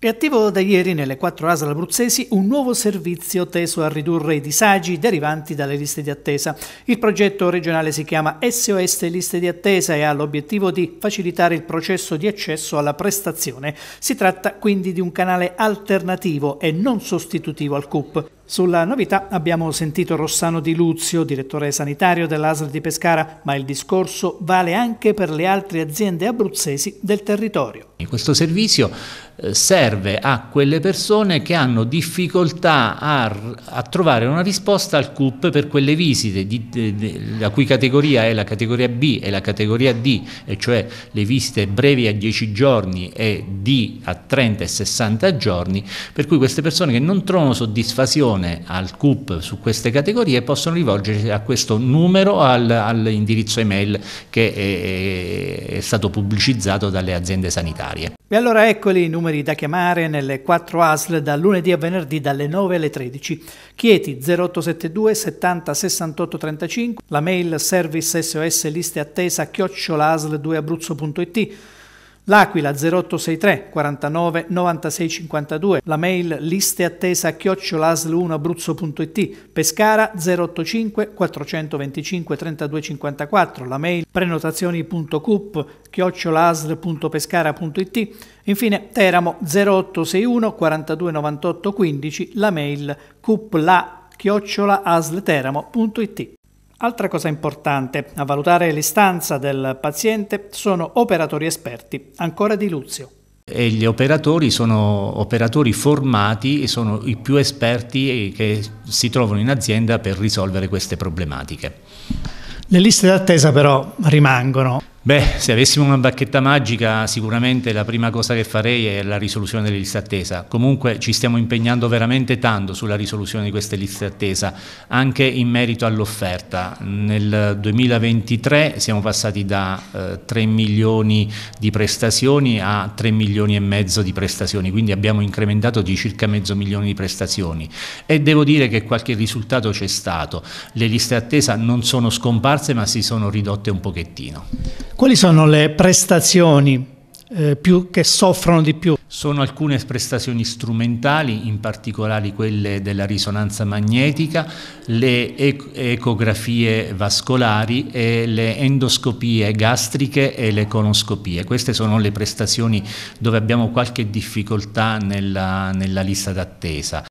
È attivo da ieri nelle quattro ASL abruzzesi un nuovo servizio teso a ridurre i disagi derivanti dalle liste di attesa. Il progetto regionale si chiama SOS Liste di attesa e ha l'obiettivo di facilitare il processo di accesso alla prestazione. Si tratta quindi di un canale alternativo e non sostitutivo al CUP. Sulla novità abbiamo sentito Rossano Di Luzio, direttore sanitario dell'ASL di Pescara, ma il discorso vale anche per le altre aziende abruzzesi del territorio. Questo servizio eh, serve a quelle persone che hanno difficoltà a, a trovare una risposta al CUP per quelle visite, di, di, di, la cui categoria è la categoria B e la categoria D, e cioè le visite brevi a 10 giorni e D a 30 e 60 giorni, per cui queste persone che non trovano soddisfazione persone al CUP su queste categorie possono rivolgersi a questo numero, al, all'indirizzo email che è, è stato pubblicizzato dalle aziende sanitarie. E allora eccoli i numeri da chiamare nelle 4 ASL da lunedì a venerdì dalle 9 alle 13. Chieti 0872 70 68 35, la mail service sos liste attesa chiocciolasl2abruzzo.it L'Aquila 0863 49 96 52, la mail liste attesa chiocciolasl1 abruzzo.it, Pescara 085 425 32 54, la mail prenotazioni.cup chiocciolasl.pescara.it, infine Teramo 0861 42 98 15, la mail cupla chiocciolaslteramo.it. Altra cosa importante, a valutare l'istanza del paziente sono operatori esperti, ancora di Luzio. E gli operatori sono operatori formati e sono i più esperti che si trovano in azienda per risolvere queste problematiche. Le liste d'attesa però rimangono. Beh, se avessimo una bacchetta magica, sicuramente la prima cosa che farei è la risoluzione delle liste attesa. Comunque ci stiamo impegnando veramente tanto sulla risoluzione di queste liste attesa, anche in merito all'offerta. Nel 2023 siamo passati da eh, 3 milioni di prestazioni a 3 milioni e mezzo di prestazioni, quindi abbiamo incrementato di circa mezzo milione di prestazioni e devo dire che qualche risultato c'è stato. Le liste attesa non sono scomparse, ma si sono ridotte un pochettino. Quali sono le prestazioni eh, più, che soffrono di più? Sono alcune prestazioni strumentali, in particolare quelle della risonanza magnetica, le ecografie vascolari, le endoscopie gastriche e le conoscopie. Queste sono le prestazioni dove abbiamo qualche difficoltà nella, nella lista d'attesa.